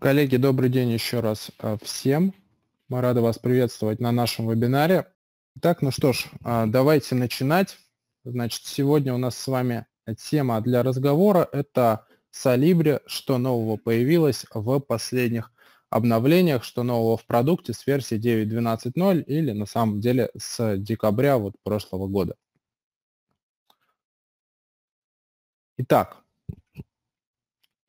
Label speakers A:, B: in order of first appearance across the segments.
A: Коллеги, добрый день еще раз а, всем. Мы рады вас приветствовать на нашем вебинаре. Так, ну что ж, а, давайте начинать. Значит, сегодня у нас с вами тема для разговора – это Solibri, что нового появилось в последних обновлениях, что нового в продукте с версии 9.12.0 или на самом деле с декабря вот прошлого года. Итак,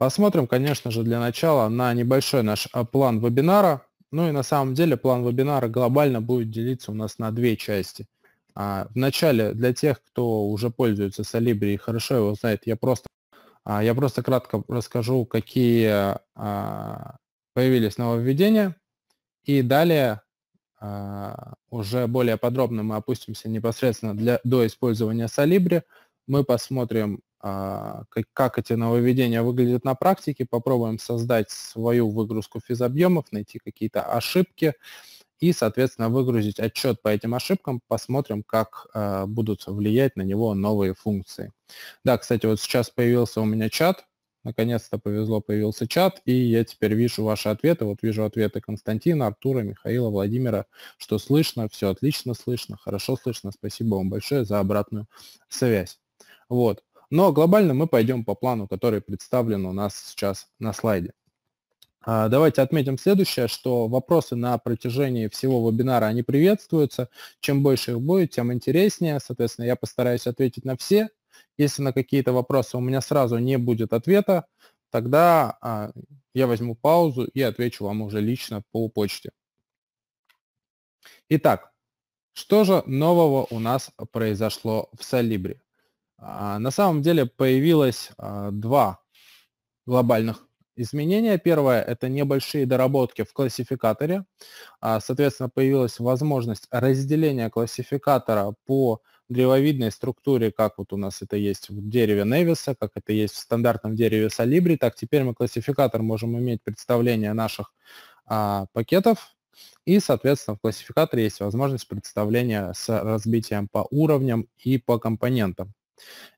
A: Посмотрим, конечно же, для начала на небольшой наш а, план вебинара. Ну и на самом деле план вебинара глобально будет делиться у нас на две части. А, Вначале для тех, кто уже пользуется Solibri и хорошо его знает, я просто, а, я просто кратко расскажу, какие появились нововведения. И далее уже более подробно мы опустимся непосредственно для, до использования Solibri. Мы посмотрим, а, как эти нововведения выглядят на практике, попробуем создать свою выгрузку физобъемов, найти какие-то ошибки и, соответственно, выгрузить отчет по этим ошибкам, посмотрим, как а, будут влиять на него новые функции. Да, кстати, вот сейчас появился у меня чат, наконец-то повезло, появился чат, и я теперь вижу ваши ответы, вот вижу ответы Константина, Артура, Михаила, Владимира, что слышно, все отлично слышно, хорошо слышно, спасибо вам большое за обратную связь. Вот, но глобально мы пойдем по плану, который представлен у нас сейчас на слайде. А, давайте отметим следующее, что вопросы на протяжении всего вебинара, они приветствуются. Чем больше их будет, тем интереснее. Соответственно, я постараюсь ответить на все. Если на какие-то вопросы у меня сразу не будет ответа, тогда а, я возьму паузу и отвечу вам уже лично по почте. Итак, что же нового у нас произошло в Солибре? А, на самом деле появилось а, два глобальных изменения. Первое – это небольшие доработки в классификаторе. А, соответственно, появилась возможность разделения классификатора по древовидной структуре, как вот у нас это есть в дереве Невиса, как это есть в стандартном дереве Солибри, так теперь мы классификатор можем иметь представление наших а, пакетов, и, соответственно, в классификаторе есть возможность представления с разбитием по уровням и по компонентам.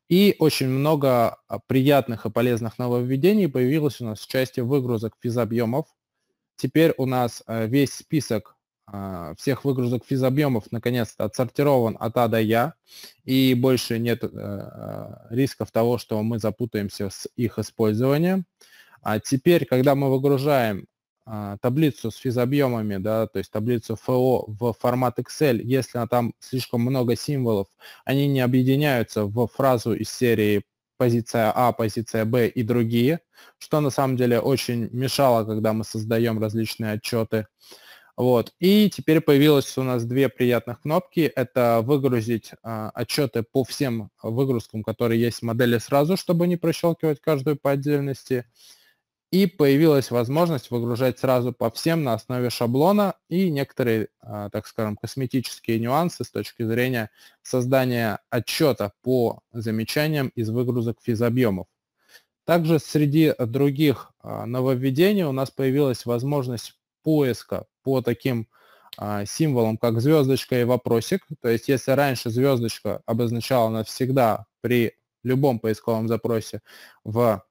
A: И очень много а, приятных и полезных нововведений появилось у нас в части выгрузок физобъемов. Теперь у нас э, весь список а, всех выгрузок физобъемов наконец-то отсортирован от А до Я, и больше нет э, а, рисков того, что мы запутаемся с их использованием. А теперь, когда мы выгружаем а, таблицу с физобъемами, да, то есть таблицу ФО в формат Excel, если она там слишком много символов, они не объединяются в фразу из серии позиция А, позиция Б и другие, что на самом деле очень мешало, когда мы создаем различные отчеты. Вот. И теперь появилось у нас две приятных кнопки. Это выгрузить э, отчеты по всем выгрузкам, которые есть в модели сразу, чтобы не прощелкивать каждую по отдельности. И появилась возможность выгружать сразу по всем на основе шаблона и некоторые, а, так скажем, косметические нюансы с точки зрения создания отчета по замечаниям из выгрузок физобъемов. Также среди других а, нововведений у нас появилась возможность поиска по таким а, символам, как звездочка и вопросик. То есть если раньше звездочка обозначала навсегда при любом поисковом запросе в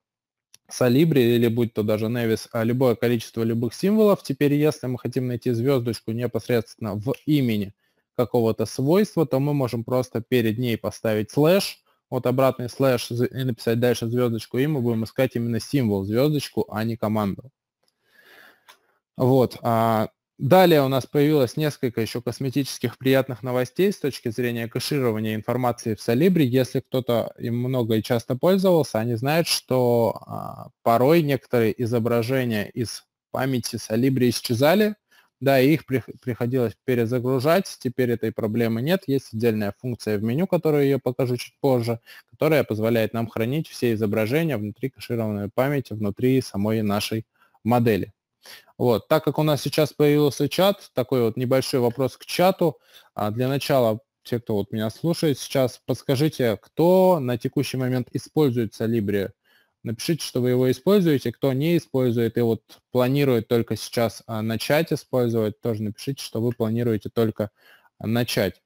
A: Солибри или будь то даже Невис, а любое количество любых символов. Теперь, если мы хотим найти звездочку непосредственно в имени какого-то свойства, то мы можем просто перед ней поставить слэш, вот обратный слэш и написать дальше звездочку, и мы будем искать именно символ звездочку, а не команду. Вот. А Далее у нас появилось несколько еще косметических приятных новостей с точки зрения кэширования информации в Solibri. Если кто-то им много и часто пользовался, они знают, что а, порой некоторые изображения из памяти Solibri исчезали, да, и их при, приходилось перезагружать. Теперь этой проблемы нет. Есть отдельная функция в меню, которую я покажу чуть позже, которая позволяет нам хранить все изображения внутри кэшированной памяти, внутри самой нашей модели. Вот, так как у нас сейчас появился чат, такой вот небольшой вопрос к чату. А для начала, те, кто вот меня слушает сейчас, подскажите, кто на текущий момент использует Solibri? Напишите, что вы его используете, кто не использует и вот планирует только сейчас а, начать использовать, тоже напишите, что вы планируете только а, начать.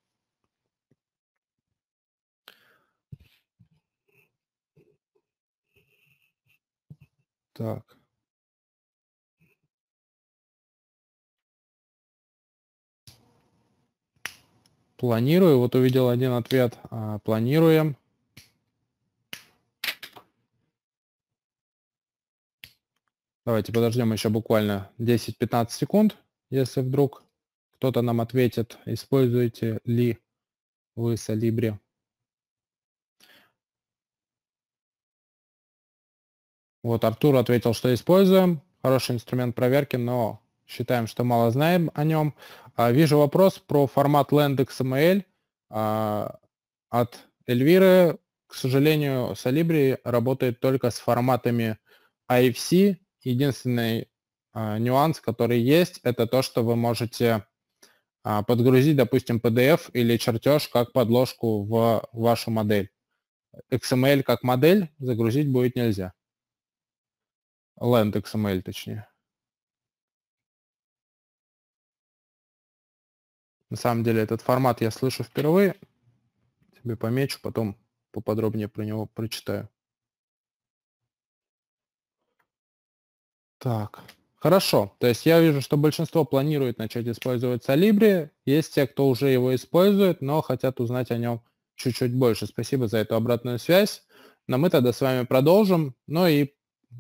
A: Так. Планирую. Вот увидел один ответ. А, планируем. Давайте подождем еще буквально 10-15 секунд. Если вдруг кто-то нам ответит, используете ли вы Solibri. Вот Артур ответил, что используем. Хороший инструмент проверки, но считаем, что мало знаем о нем. А, вижу вопрос про формат Land XML а, от Эльвиры. К сожалению, Solibri работает только с форматами IFC. Единственный а, нюанс, который есть, это то, что вы можете подгрузить, допустим, PDF или чертеж как подложку в вашу модель. XML как модель загрузить будет нельзя. Land XML, точнее. На самом деле этот формат я слышу впервые. Тебе помечу, потом поподробнее про него прочитаю. Так, хорошо. То есть я вижу, что большинство планирует начать использовать Solibri. Есть те, кто уже его использует, но хотят узнать о нем чуть-чуть больше. Спасибо за эту обратную связь. Но мы тогда с вами продолжим. Ну и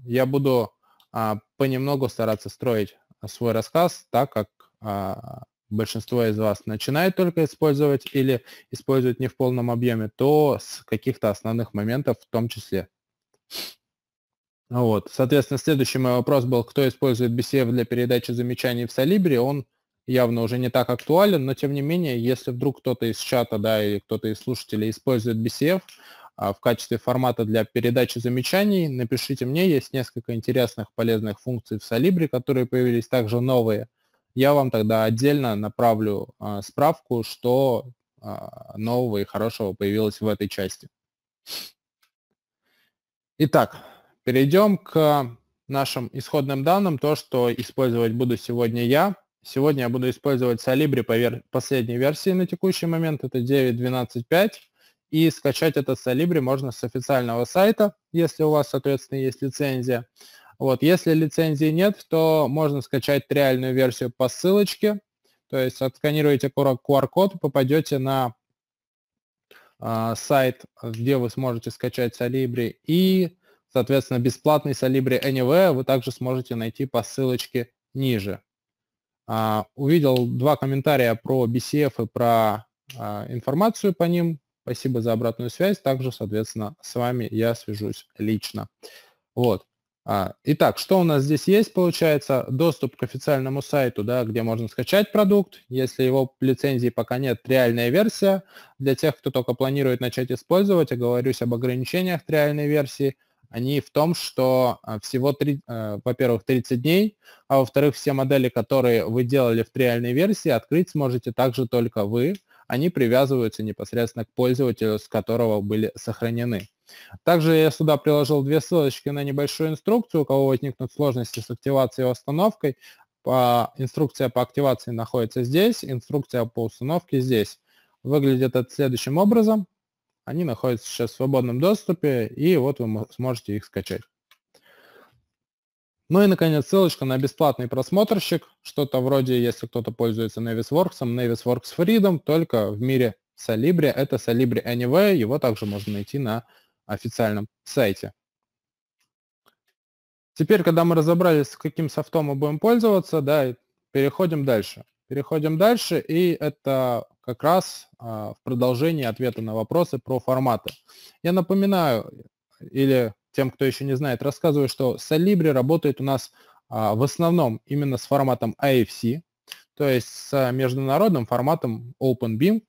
A: я буду а, понемногу стараться строить а, свой рассказ так, как а, большинство из вас начинает только использовать или использует не в полном объеме, то с каких-то основных моментов в том числе. Вот. Соответственно, следующий мой вопрос был, кто использует BCF для передачи замечаний в Солибре. Он явно уже не так актуален, но тем не менее, если вдруг кто-то из чата, да, или кто-то из слушателей использует BCF а, в качестве формата для передачи замечаний, напишите мне, есть несколько интересных полезных функций в Солибре, которые появились также новые я вам тогда отдельно направлю э, справку, что э, нового и хорошего появилось в этой части. Итак, перейдем к нашим исходным данным, то, что использовать буду сегодня я. Сегодня я буду использовать Solibri по вер... последней версии на текущий момент, это 9.12.5. И скачать этот Solibri можно с официального сайта, если у вас, соответственно, есть лицензия. Вот, если лицензии нет, то можно скачать реальную версию по ссылочке, то есть отсканируете QR-код, попадете на э, сайт, где вы сможете скачать Solibri, и, соответственно, бесплатный Solibri Anywhere вы также сможете найти по ссылочке ниже. Э, увидел два комментария про BCF и про э, информацию по ним. Спасибо за обратную связь. Также, соответственно, с вами я свяжусь лично. Вот. А, итак, что у нас здесь есть, получается, доступ к официальному сайту, да, где можно скачать продукт, если его лицензии пока нет, реальная версия. Для тех, кто только планирует начать использовать, я говорюсь об ограничениях реальной версии, они в том, что а, всего, а, во-первых, 30 дней, а во-вторых, все модели, которые вы делали в реальной версии, открыть сможете также только вы, они привязываются непосредственно к пользователю, с которого были сохранены. Также я сюда приложил две ссылочки на небольшую инструкцию, у кого возникнут сложности с активацией и установкой. Инструкция по активации находится здесь, инструкция по установке здесь. Выглядит это следующим образом. Они находятся сейчас в свободном доступе, и вот вы сможете их скачать. Ну и, наконец, ссылочка на бесплатный просмотрщик. Что-то вроде, если кто-то пользуется Navisworks, Navisworks Freedom, только в мире Solibri. Это Solibri Anyway, его также можно найти на официальном сайте. Теперь, когда мы разобрались, с каким софтом мы будем пользоваться, да, переходим дальше. Переходим дальше, и это как раз а, в продолжении ответа на вопросы про форматы. Я напоминаю, или тем, кто еще не знает, рассказываю, что Solibri работает у нас а, в основном именно с форматом AFC, то есть с международным форматом OpenBIM,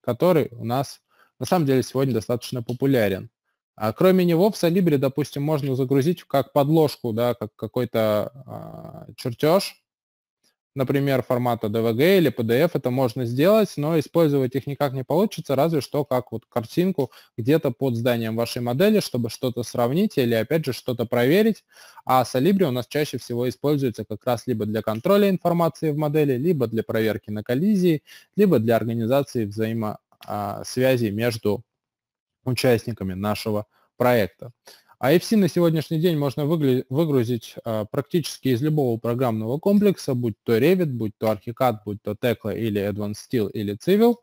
A: который у нас на самом деле сегодня достаточно популярен. А кроме него в Солибре, допустим, можно загрузить как подложку, да, как какой-то э, чертеж, например, формата DVG или PDF, это можно сделать, но использовать их никак не получится, разве что как вот картинку где-то под зданием вашей модели, чтобы что-то сравнить или, опять же, что-то проверить. А Solibri у нас чаще всего используется как раз либо для контроля информации в модели, либо для проверки на коллизии, либо для организации взаимосвязи а, между участниками нашего проекта. IFC а на сегодняшний день можно выгрузить а, практически из любого программного комплекса, будь то Revit, будь то ArchiCAD, будь то Tekla или Advanced Steel или Civil.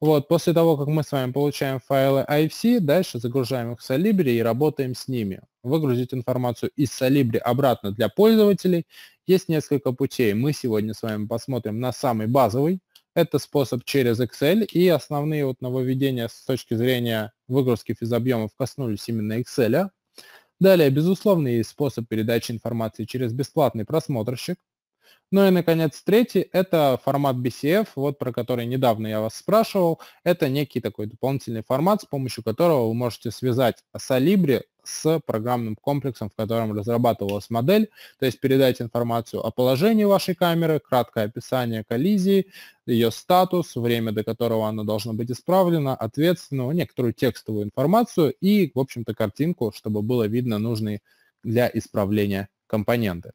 A: Вот, после того, как мы с вами получаем файлы IFC, дальше загружаем их в Solibri и работаем с ними. Выгрузить информацию из Solibri обратно для пользователей есть несколько путей. Мы сегодня с вами посмотрим на самый базовый, это способ через Excel, и основные вот нововведения с точки зрения выгрузки физобъемов коснулись именно Excel. Далее, безусловный способ передачи информации через бесплатный просмотрщик. Ну и, наконец, третий – это формат BCF, вот про который недавно я вас спрашивал. Это некий такой дополнительный формат, с помощью которого вы можете связать Solibri с программным комплексом, в котором разрабатывалась модель. То есть передать информацию о положении вашей камеры, краткое описание коллизии, ее статус, время, до которого она должна быть исправлена, ответственную, некоторую текстовую информацию и, в общем-то, картинку, чтобы было видно нужные для исправления компоненты.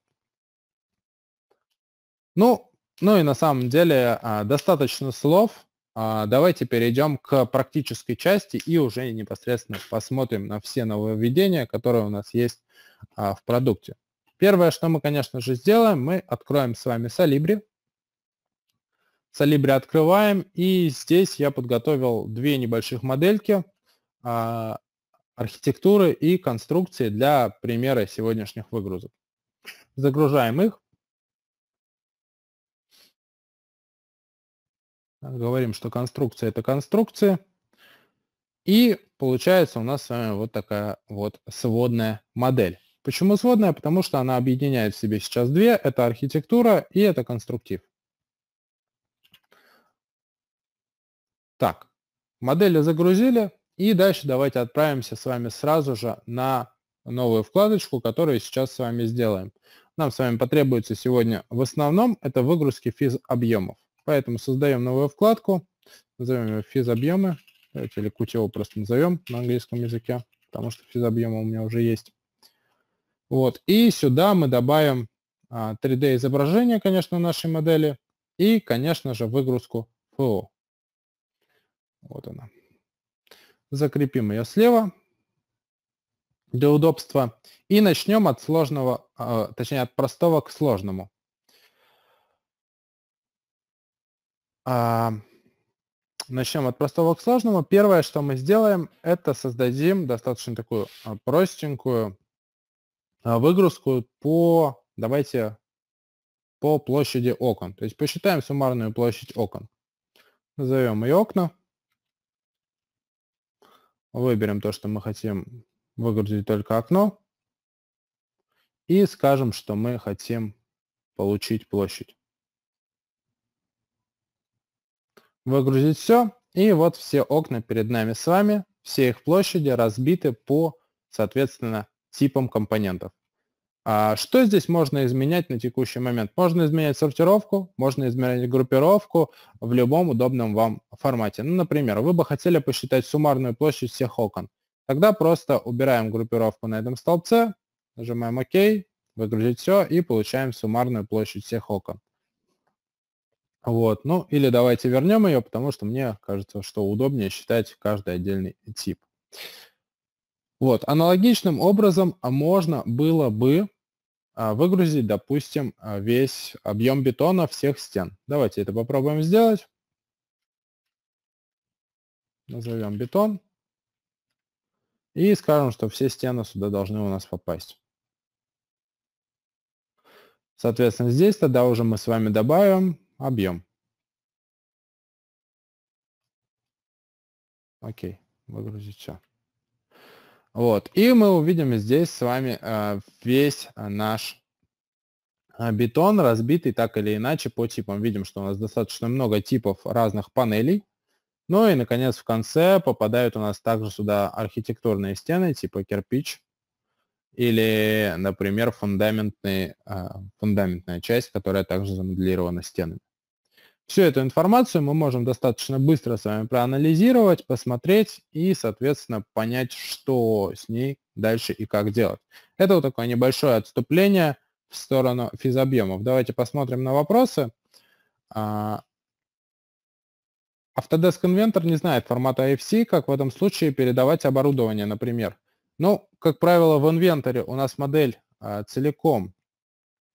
A: Ну, ну и на самом деле а, достаточно слов а, давайте перейдем к практической части и уже непосредственно посмотрим на все нововведения, которые у нас есть а, в продукте. Первое, что мы, конечно же, сделаем, мы откроем с вами Solibri. Solibri открываем, и здесь я подготовил две небольших модельки а, архитектуры и конструкции для примера сегодняшних выгрузок. Загружаем их. Говорим, что конструкция – это конструкция. И получается у нас с вами вот такая вот сводная модель. Почему сводная? Потому что она объединяет в себе сейчас две. Это архитектура и это конструктив. Так, модели загрузили. И дальше давайте отправимся с вами сразу же на новую вкладочку, которую сейчас с вами сделаем. Нам с вами потребуется сегодня в основном это выгрузки физ объемов. Поэтому создаем новую вкладку, назовем ее физобъемы, давайте или QTO просто назовем на английском языке, потому что физобъемы у меня уже есть. Вот, и сюда мы добавим 3D а, изображение, конечно, нашей модели и, конечно же, выгрузку ФО. Вот она. Закрепим ее слева для удобства и начнем от сложного, а, точнее от простого к сложному. А, Начнем от простого к сложному. Первое, что мы сделаем, это создадим достаточно такую а, простенькую а, выгрузку по, давайте, по площади окон. То есть посчитаем суммарную площадь окон. Назовем ее окна. Выберем то, что мы хотим выгрузить только окно. И скажем, что мы хотим получить площадь. выгрузить все, и вот все окна перед нами с вами, все их площади разбиты по, соответственно, типам компонентов. А что здесь можно изменять на текущий момент? Можно изменять сортировку, можно изменять группировку в любом удобном вам формате. Ну, например, вы бы хотели посчитать суммарную площадь всех окон. Тогда просто убираем группировку на этом столбце, нажимаем ОК, выгрузить все и получаем суммарную площадь всех окон. Вот, ну или давайте вернем ее, потому что мне кажется, что удобнее считать каждый отдельный тип. Вот, аналогичным образом можно было бы а, выгрузить, допустим, а, весь объем бетона всех стен. Давайте это попробуем сделать. Назовем бетон. И скажем, что все стены сюда должны у нас попасть. Соответственно, здесь тогда уже мы с вами добавим объем. Окей, выгрузить все. Вот, и мы увидим здесь с вами э, весь э, наш э, бетон, разбитый так или иначе по типам. Видим, что у нас достаточно много типов разных панелей. Ну и, наконец, в конце попадают у нас также сюда архитектурные стены, типа кирпич или, например, фундаментный, фундаментная часть, которая также замоделирована стенами. Всю эту информацию мы можем достаточно быстро с вами проанализировать, посмотреть и, соответственно, понять, что с ней дальше и как делать. Это вот такое небольшое отступление в сторону физобъемов. Давайте посмотрим на вопросы. А, Autodesk Inventor не знает формата IFC, как в этом случае передавать оборудование, например. Ну, как правило, в инвентаре у нас модель а, целиком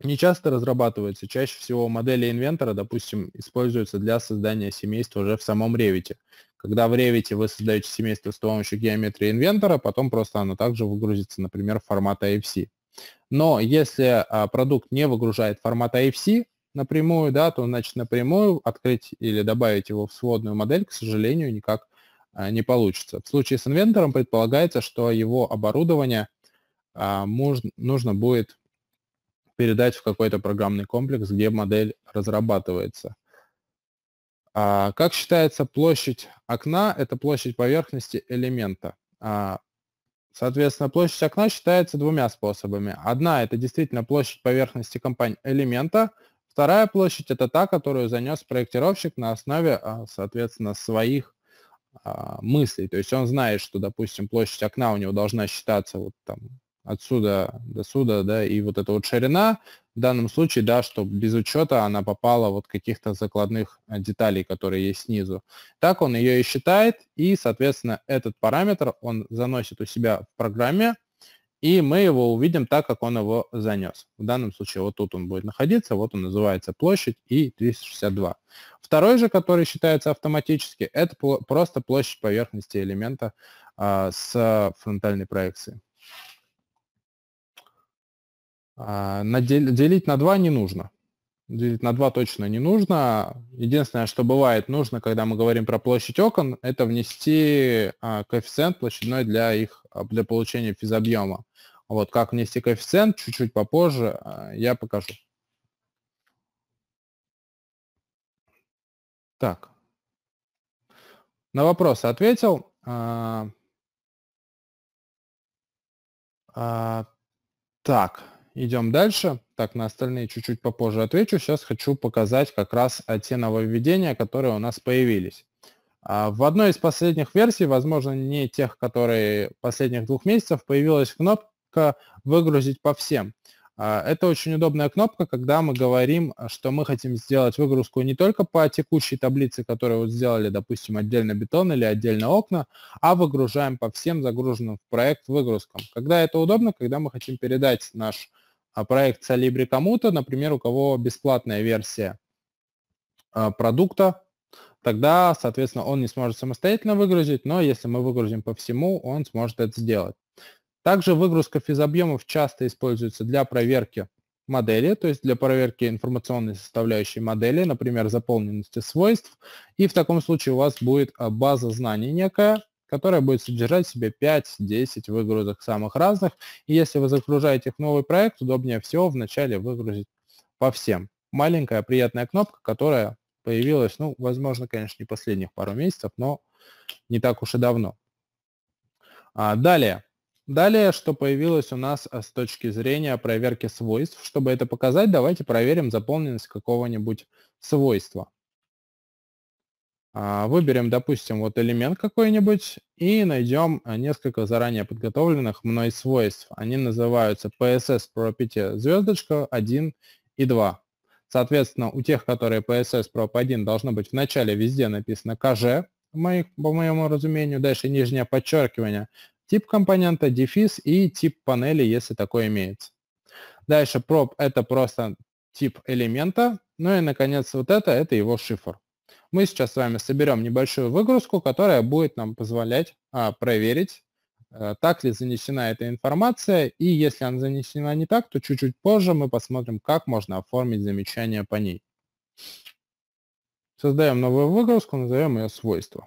A: не часто разрабатывается. Чаще всего модели инвентора, допустим, используются для создания семейства уже в самом Revit. Когда в Revit вы создаете семейство с помощью геометрии инвентора, потом просто оно также выгрузится, например, в формат IFC. Но если а, продукт не выгружает формат IFC напрямую, да, то значит напрямую открыть или добавить его в сводную модель, к сожалению, никак а, не получится. В случае с инвентором предполагается, что его оборудование а, можно, нужно будет передать в какой-то программный комплекс, где модель разрабатывается. А, как считается площадь окна? Это площадь поверхности элемента. А, соответственно, площадь окна считается двумя способами. Одна – это действительно площадь поверхности элемента. Вторая площадь – это та, которую занес проектировщик на основе, а, соответственно, своих а, мыслей. То есть он знает, что, допустим, площадь окна у него должна считаться вот там отсюда до сюда, да, и вот эта вот ширина в данном случае, да, что без учета она попала вот каких-то закладных э, деталей, которые есть снизу. Так он ее и считает, и, соответственно, этот параметр он заносит у себя в программе, и мы его увидим так, как он его занес. В данном случае вот тут он будет находиться, вот он называется площадь и 362. Второй же, который считается автоматически, это просто площадь поверхности элемента а, с фронтальной проекции. А, на Делить на 2 не нужно. Делить на 2 точно не нужно. Единственное, что бывает нужно, когда мы говорим про площадь окон, это внести а, коэффициент площадной для их а, для получения физобъема. Вот как внести коэффициент, чуть-чуть попозже я покажу. Так. На вопрос ответил. А, а, так идем дальше. Так, на остальные чуть-чуть попозже отвечу. Сейчас хочу показать как раз э, те нововведения, которые у нас появились. А, в одной из последних версий, возможно, не тех, которые последних двух месяцев, появилась кнопка «Выгрузить по всем». А, это очень удобная кнопка, когда мы говорим, что мы хотим сделать выгрузку не только по текущей таблице, которую вот сделали, допустим, отдельно бетон или отдельно окна, а выгружаем по всем загруженным в проект выгрузкам. Когда это удобно, когда мы хотим передать наш а проект Solibri кому-то, например, у кого бесплатная версия а, продукта, тогда, соответственно, он не сможет самостоятельно выгрузить, но если мы выгрузим по всему, он сможет это сделать. Также выгрузка физобъемов часто используется для проверки модели, то есть для проверки информационной составляющей модели, например, заполненности свойств. И в таком случае у вас будет а, база знаний некая, которая будет содержать в себе 5-10 выгрузок самых разных. И если вы загружаете их в новый проект, удобнее всего вначале выгрузить по всем. Маленькая приятная кнопка, которая появилась, ну, возможно, конечно, не последних пару месяцев, но не так уж и давно. А далее. Далее, что появилось у нас э, с точки зрения проверки свойств. Чтобы это показать, давайте проверим заполненность какого-нибудь свойства. А, выберем, допустим, вот элемент какой-нибудь и найдем э, несколько заранее подготовленных мной свойств. Они называются PSS Property звездочка 1 и 2. Соответственно, у тех, которые PSS Prop 1, должно быть в начале везде написано КЖ, по моему разумению, дальше нижнее подчеркивание, тип компонента, дефис и тип панели, если такой имеется. Дальше prop – это просто тип элемента, ну и, наконец, вот это – это его шифр. Мы сейчас с вами соберем небольшую выгрузку, которая будет нам позволять а, проверить, э, так ли занесена эта информация, и если она занесена не так, то чуть-чуть позже мы посмотрим, как можно оформить замечание по ней. Создаем новую выгрузку, назовем ее «Свойства».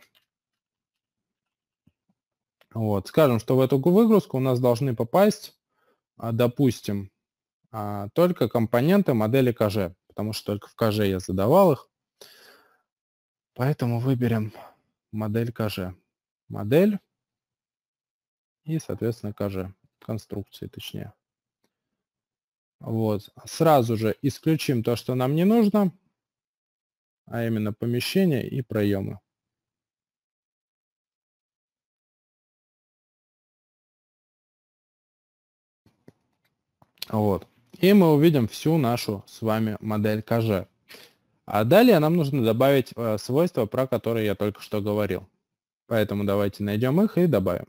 A: Вот. Скажем, что в эту выгрузку у нас должны попасть, а, допустим, а, только компоненты модели КЖ, потому что только в КЖ я задавал их. Поэтому выберем модель коже, Модель и, соответственно, коже Конструкции, точнее. Вот. Сразу же исключим то, что нам не нужно, а именно помещения и проемы. Вот. И мы увидим всю нашу с вами модель КЖ. А далее нам нужно добавить э, свойства, про которые я только что говорил. Поэтому давайте найдем их и добавим.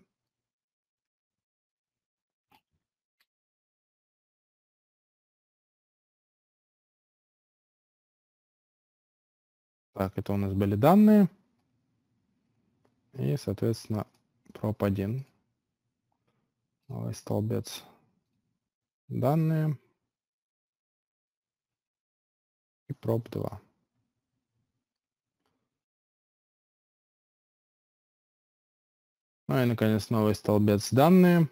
B: Так, это у нас были данные.
A: И, соответственно, prop1. Новый столбец. Данные.
B: И проб 2 Ну и, наконец, новый столбец «Данные».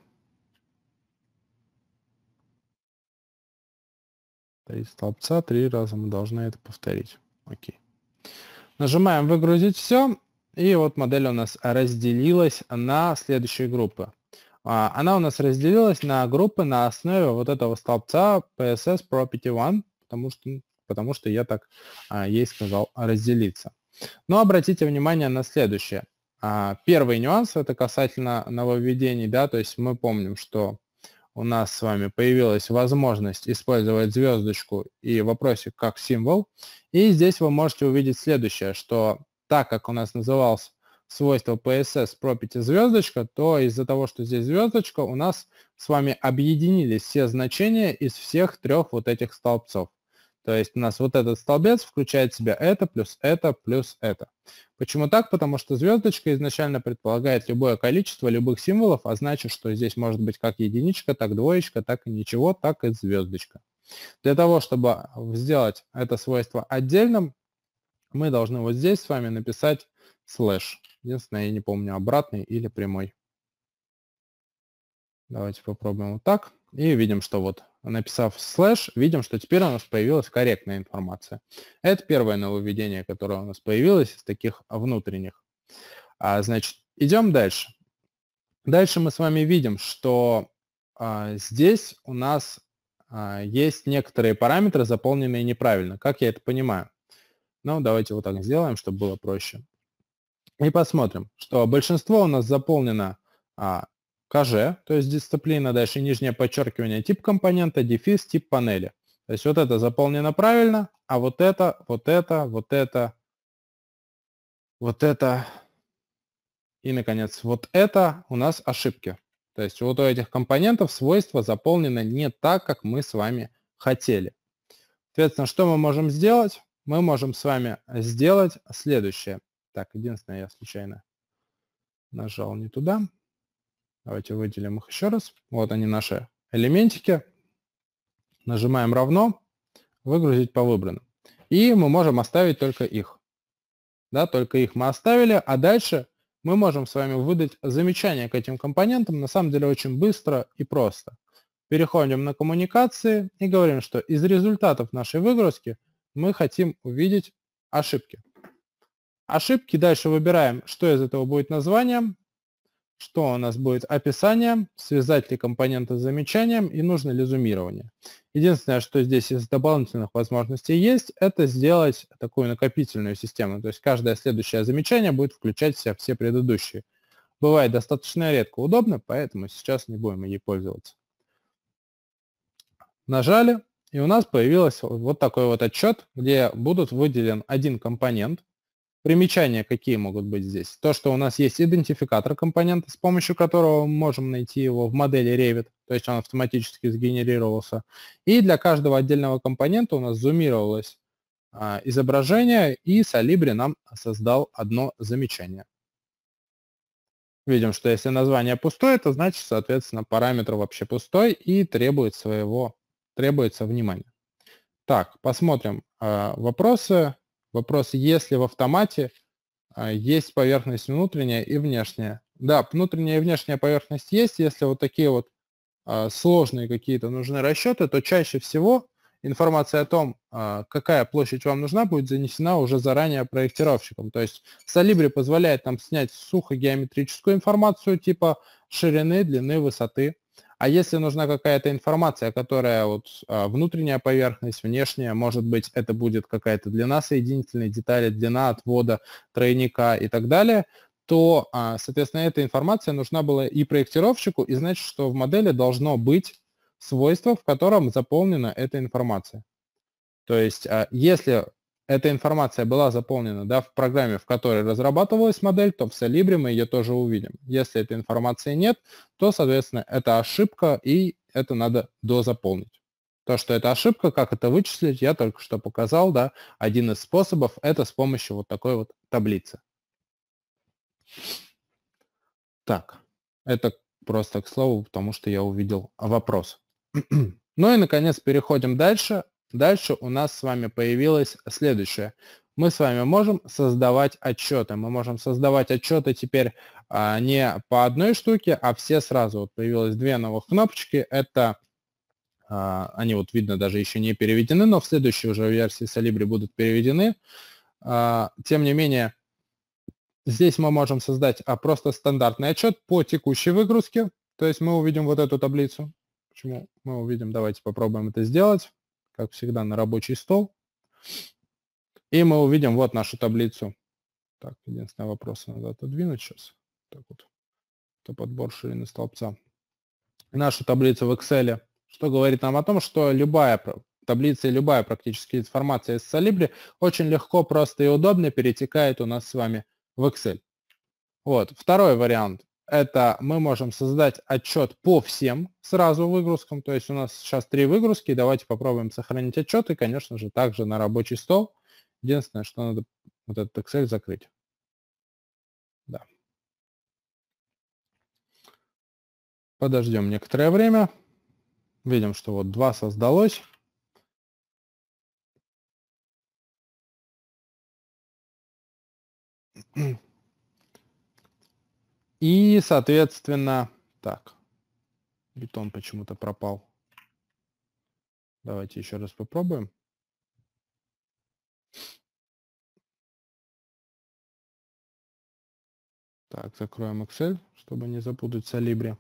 A: Три столбца, три раза мы должны это повторить. Окей. Нажимаем «Выгрузить все». И вот модель у нас разделилась на следующие группы. А, она у нас разделилась на группы на основе вот этого столбца PSS Property One, потому что, потому что я так а, ей сказал разделиться. Но обратите внимание на следующее. А, первый нюанс это касательно нововведений, да, то есть мы помним, что у нас с вами появилась возможность использовать звездочку и вопросик как символ. И здесь вы можете увидеть следующее, что так как у нас называлось свойство PSS property звездочка, то из-за того, что здесь звездочка, у нас с вами объединились все значения из всех трех вот этих столбцов. То есть у нас вот этот столбец включает в себя это, плюс это, плюс это. Почему так? Потому что звездочка изначально предполагает любое количество любых символов, а значит, что здесь может быть как единичка, так двоечка, так и ничего, так и звездочка. Для того, чтобы сделать это свойство отдельным, мы должны вот здесь с вами написать слэш. Единственное, я не помню, обратный или прямой. Давайте попробуем вот так. И видим, что вот написав слэш, видим, что теперь у нас появилась корректная информация. Это первое нововведение, которое у нас появилось из таких внутренних. А, значит, идем дальше. Дальше мы с вами видим, что а, здесь у нас а, есть некоторые параметры, заполненные неправильно. Как я это понимаю? Ну, давайте вот так сделаем, чтобы было проще. И посмотрим, что большинство у нас заполнено а, КЖ, то есть дисциплина, дальше нижнее подчеркивание, тип компонента, дефис, тип панели. То есть вот это заполнено правильно, а вот это, вот это, вот это, вот это и, наконец, вот это у нас ошибки. То есть вот у этих компонентов свойства заполнены не так, как мы с вами хотели. Соответственно, что мы можем сделать? Мы можем с вами сделать следующее. Так, единственное, я случайно нажал не туда. Давайте выделим их еще раз. Вот они наши элементики. Нажимаем «Равно», «Выгрузить по выбранным». И мы можем оставить только их. Да, только их мы оставили, а дальше мы можем с вами выдать замечания к этим компонентам, на самом деле очень быстро и просто. Переходим на коммуникации и говорим, что из результатов нашей выгрузки мы хотим увидеть ошибки. Ошибки дальше выбираем, что из этого будет названием, что у нас будет описание, связать ли компоненты с замечанием и нужно ли зумирование. Единственное, что здесь из дополнительных возможностей есть, это сделать такую накопительную систему. То есть каждое следующее замечание будет включать в себя все предыдущие. Бывает достаточно редко удобно, поэтому сейчас не будем ей пользоваться. Нажали, и у нас появился вот такой вот отчет, где будут выделен один компонент, Примечания какие могут быть здесь? То, что у нас есть идентификатор компонента, с помощью которого мы можем найти его в модели Revit, то есть он автоматически сгенерировался. И для каждого отдельного компонента у нас зумировалось а, изображение, и Solibri нам создал одно замечание. Видим, что если название пустое, это значит, соответственно, параметр вообще пустой и требует своего, требуется внимания. Так, посмотрим э, вопросы. Вопрос, если в автомате а, есть поверхность внутренняя и внешняя. Да, внутренняя и внешняя поверхность есть, если вот такие вот а, сложные какие-то нужны расчеты, то чаще всего информация о том, а, какая площадь вам нужна, будет занесена уже заранее проектировщиком. То есть Solibri позволяет нам снять сухо геометрическую информацию типа ширины, длины, высоты, а если нужна какая-то информация, которая вот а, внутренняя поверхность, внешняя, может быть, это будет какая-то длина соединительной детали, длина отвода тройника и так далее, то, а, соответственно, эта информация нужна была и проектировщику, и значит, что в модели должно быть свойство, в котором заполнена эта информация. То есть, а, если эта информация была заполнена да, в программе, в которой разрабатывалась модель, то в Solibri мы ее тоже увидим. Если этой информации нет, то, соответственно, это ошибка, и это надо дозаполнить. То, что это ошибка, как это вычислить, я только что показал. Да? Один из способов – это с помощью вот такой вот таблицы. Так, это просто к слову, потому что я увидел вопрос. ну и, наконец, переходим дальше. Дальше у нас с вами появилось следующее. Мы с вами можем создавать отчеты. Мы можем создавать отчеты теперь а, не по одной штуке, а все сразу. Вот появилось две новых кнопочки. Это а, они вот видно даже еще не переведены, но в следующей уже версии Solibri будут переведены. А, тем не менее, здесь мы можем создать а, просто стандартный отчет по текущей выгрузке. То есть мы увидим вот эту таблицу. Почему мы увидим? Давайте попробуем это сделать как всегда, на рабочий стол. И мы увидим вот нашу таблицу. Так, единственный вопрос надо отодвинуть сейчас. Так вот, то подбор ширины столбца. Нашу таблицу в Excel, что говорит нам о том, что любая таблица и любая практически информация из Solibri очень легко, просто и удобно перетекает у нас с вами в Excel. Вот, второй вариант это мы можем создать отчет по всем сразу выгрузкам. То есть у нас сейчас три выгрузки. Давайте попробуем сохранить отчет и, конечно же, также на рабочий стол. Единственное, что надо вот этот Excel закрыть. Да.
B: Подождем некоторое время. Видим, что вот два создалось. Mm-hmm.
A: И, соответственно, так, бетон почему-то пропал. Давайте еще раз попробуем. Так, закроем Excel, чтобы не запутаться Libre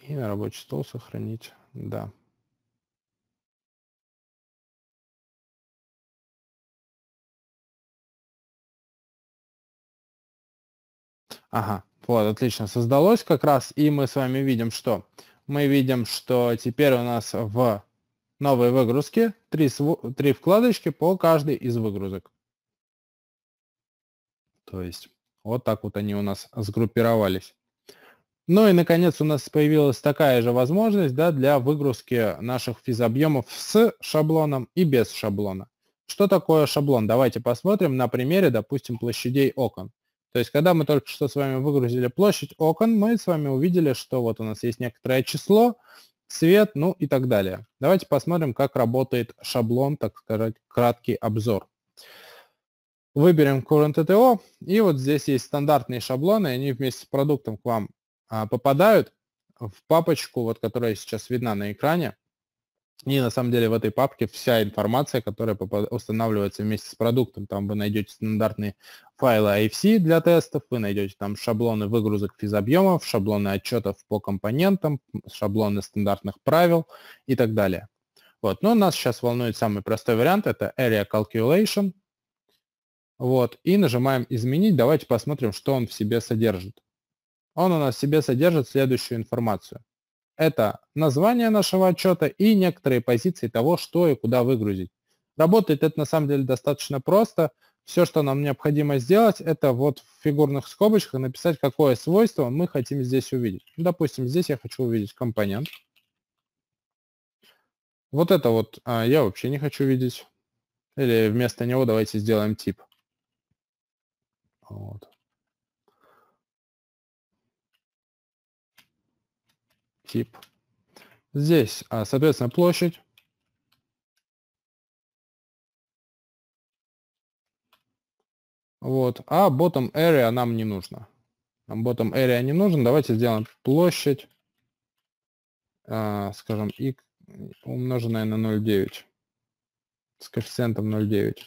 A: И на рабочий стол сохранить. Да. Ага, вот, отлично, создалось как раз, и мы с вами видим, что мы видим, что теперь у нас в новой выгрузке три, три вкладочки по каждой из выгрузок. То есть вот так вот они у нас сгруппировались. Ну и, наконец, у нас появилась такая же возможность да, для выгрузки наших физобъемов с шаблоном и без шаблона. Что такое шаблон? Давайте посмотрим на примере, допустим, площадей окон. То есть, когда мы только что с вами выгрузили площадь окон, мы с вами увидели, что вот у нас есть некоторое число, цвет, ну и так далее. Давайте посмотрим, как работает шаблон, так сказать, краткий обзор. Выберем Current ETO, и вот здесь есть стандартные шаблоны, они вместе с продуктом к вам а, попадают в папочку, вот которая сейчас видна на экране. И на самом деле в этой папке вся информация, которая устанавливается вместе с продуктом. Там вы найдете стандартные файлы IFC для тестов, вы найдете там шаблоны выгрузок физобъемов, шаблоны отчетов по компонентам, шаблоны стандартных правил и так далее. Вот. Но нас сейчас волнует самый простой вариант, это Area Calculation. Вот. И нажимаем «Изменить». Давайте посмотрим, что он в себе содержит. Он у нас в себе содержит следующую информацию – это название нашего отчета и некоторые позиции того, что и куда выгрузить. Работает это на самом деле достаточно просто. Все, что нам необходимо сделать, это вот в фигурных скобочках написать, какое свойство мы хотим здесь увидеть. Ну, допустим, здесь я хочу увидеть компонент. Вот это вот а, я вообще не хочу видеть. Или вместо него давайте сделаем тип. Вот. тип. Здесь, а, соответственно, площадь. Вот. А bottom area нам не нужно. Нам bottom area не нужен. Давайте сделаем площадь, э, скажем, и умноженная на 0,9 с коэффициентом 0,9.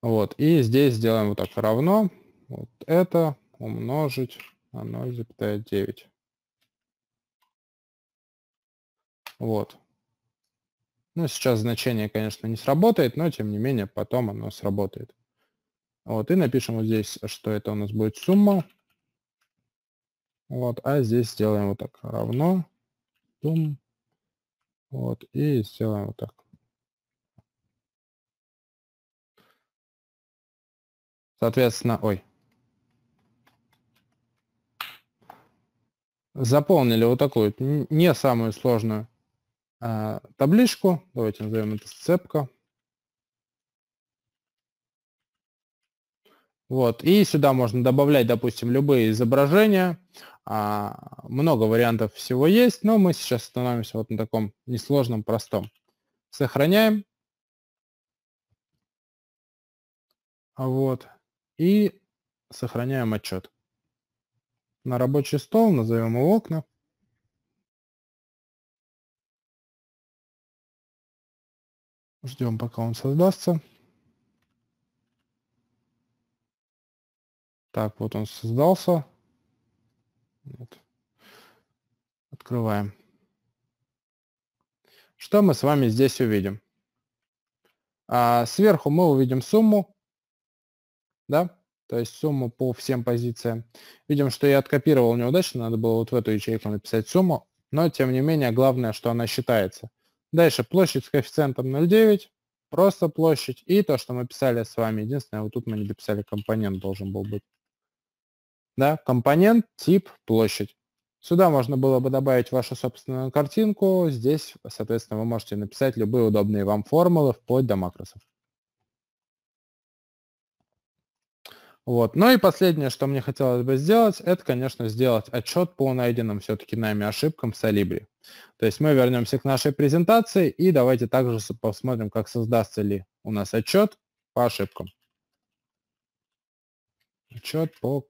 A: Вот. И здесь сделаем вот так равно. Вот это умножить 0,9. Вот. Ну, сейчас значение, конечно, не сработает, но, тем не менее, потом оно сработает. Вот, и напишем вот здесь, что это у нас будет сумма. Вот, а здесь сделаем вот так, равно, сум,
B: вот, и сделаем вот так.
A: Соответственно, ой, заполнили вот такую не самую сложную э, табличку. Давайте назовем это сцепка. Вот. И сюда можно добавлять, допустим, любые изображения. А, много вариантов всего есть, но мы сейчас остановимся вот на таком несложном, простом. Сохраняем. Вот. И сохраняем отчет на рабочий стол, назовем его окна.
B: Ждем, пока он создастся. Так, вот он создался. Вот.
A: Открываем. Что мы с вами здесь увидим? А сверху мы увидим сумму, да? То есть сумма по всем позициям. Видим, что я откопировал неудачно, надо было вот в эту ячейку написать сумму, но тем не менее главное, что она считается. Дальше площадь с коэффициентом 0,9, просто площадь и то, что мы писали с вами. Единственное, вот тут мы не дописали компонент должен был быть. Да, компонент, тип, площадь. Сюда можно было бы добавить вашу собственную картинку. Здесь, соответственно, вы можете написать любые удобные вам формулы вплоть до макросов. Вот. Ну и последнее, что мне хотелось бы сделать, это, конечно, сделать отчет по найденным все-таки нами ошибкам в Solibri. То есть мы вернемся к нашей презентации и давайте также посмотрим, как создастся ли у нас отчет по ошибкам. Отчет по...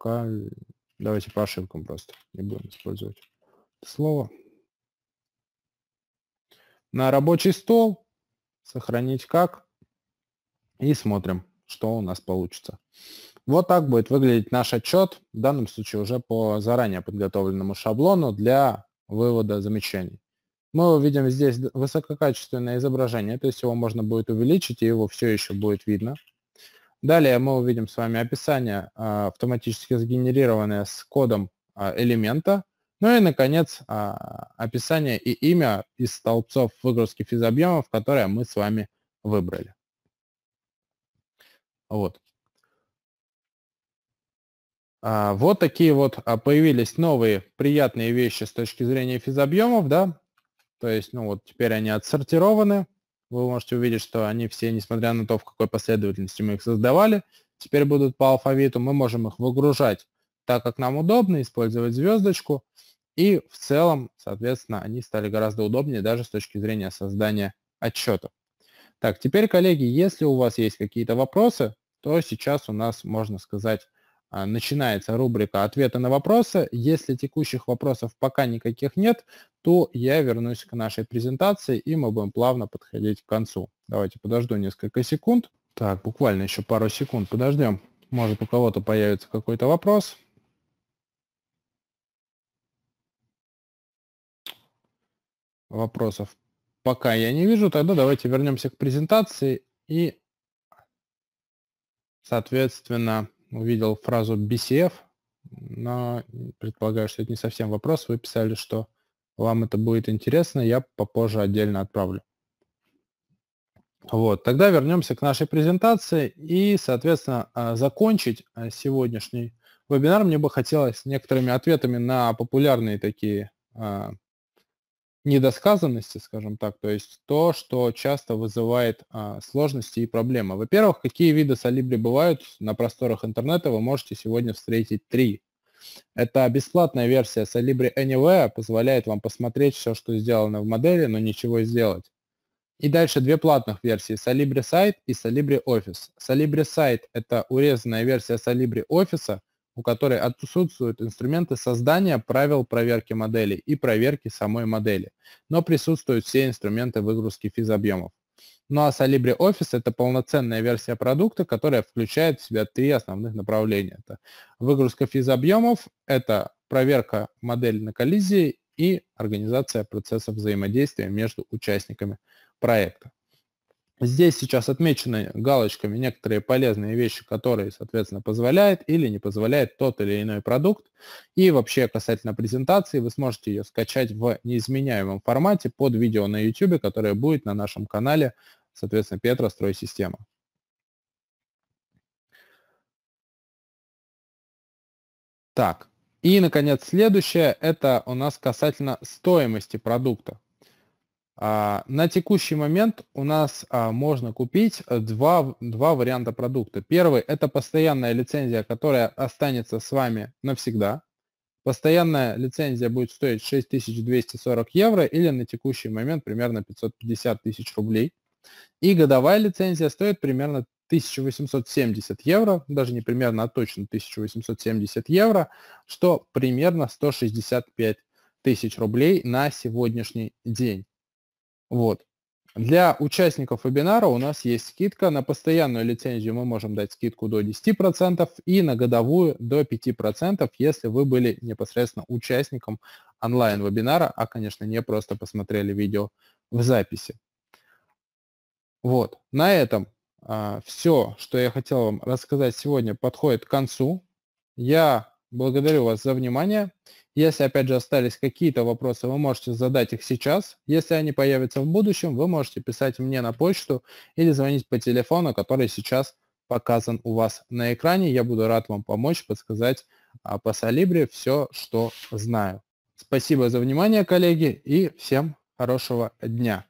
A: Давайте по ошибкам просто не будем использовать слово. На рабочий стол, сохранить как, и смотрим, что у нас получится. Вот так будет выглядеть наш отчет, в данном случае уже по заранее подготовленному шаблону для вывода замечаний. Мы увидим здесь высококачественное изображение, то есть его можно будет увеличить, и его все еще будет видно. Далее мы увидим с вами описание, а, автоматически сгенерированное с кодом а, элемента. Ну и, наконец, а, описание и имя из столбцов выгрузки физобъемов, которые мы с вами выбрали. Вот. А, вот такие вот а, появились новые приятные вещи с точки зрения физобъемов, да, то есть, ну вот теперь они отсортированы, вы можете увидеть, что они все, несмотря на то, в какой последовательности мы их создавали, теперь будут по алфавиту, мы можем их выгружать так, как нам удобно, использовать звездочку, и в целом, соответственно, они стали гораздо удобнее даже с точки зрения создания отчетов. Так, теперь, коллеги, если у вас есть какие-то вопросы, то сейчас у нас, можно сказать, а, начинается рубрика «Ответы на вопросы». Если текущих вопросов пока никаких нет, то я вернусь к нашей презентации, и мы будем плавно подходить к концу. Давайте подожду несколько секунд. Так, буквально еще пару секунд подождем. Может, у кого-то появится какой-то вопрос. Вопросов пока я не вижу. Тогда давайте вернемся к презентации и, соответственно, увидел фразу BCF, но предполагаю, что это не совсем вопрос. Вы писали, что вам это будет интересно, я попозже отдельно отправлю. Вот, тогда вернемся к нашей презентации и, соответственно, а, закончить а, сегодняшний вебинар мне бы хотелось некоторыми ответами на популярные такие а, недосказанности, скажем так, то есть то, что часто вызывает а, сложности и проблемы. Во-первых, какие виды солибри бывают на просторах интернета, вы можете сегодня встретить три. Это бесплатная версия Solibri Anywhere, позволяет вам посмотреть все, что сделано в модели, но ничего сделать. И дальше две платных версии, Solibri Site и Solibri Office. Solibri Site – это урезанная версия Solibri Office, у которой отсутствуют инструменты создания правил проверки модели и проверки самой модели, но присутствуют все инструменты выгрузки физобъемов. Ну а Solibri Office – это полноценная версия продукта, которая включает в себя три основных направления. Это выгрузка физобъемов, это проверка модели на коллизии и организация процесса взаимодействия между участниками проекта. Здесь сейчас отмечены галочками некоторые полезные вещи, которые, соответственно, позволяет или не позволяет тот или иной продукт. И вообще касательно презентации, вы сможете ее скачать в неизменяемом формате под видео на YouTube, которое будет на нашем канале, соответственно, Петра Стройсистема. Так, и, наконец, следующее – это у нас касательно стоимости продукта. А, на текущий момент у нас а, можно купить э, два, два варианта продукта. Первый – это постоянная лицензия, которая останется с вами навсегда. Постоянная лицензия будет стоить 6240 евро или на текущий момент примерно 550 тысяч рублей. И годовая лицензия стоит примерно 1870 евро, даже не примерно, а точно 1870 евро, что примерно 165 тысяч рублей на сегодняшний день. Вот. Для участников вебинара у нас есть скидка. На постоянную лицензию мы можем дать скидку до 10% и на годовую до 5%, если вы были непосредственно участником онлайн-вебинара, а, конечно, не просто посмотрели видео в записи. Вот, на этом а, все, что я хотел вам рассказать сегодня, подходит к концу. Я благодарю вас за внимание если, опять же, остались какие-то вопросы, вы можете задать их сейчас. Если они появятся в будущем, вы можете писать мне на почту или звонить по телефону, который сейчас показан у вас на экране. Я буду рад вам помочь, подсказать а, по Солибре все, что знаю. Спасибо за внимание, коллеги, и всем хорошего
B: дня.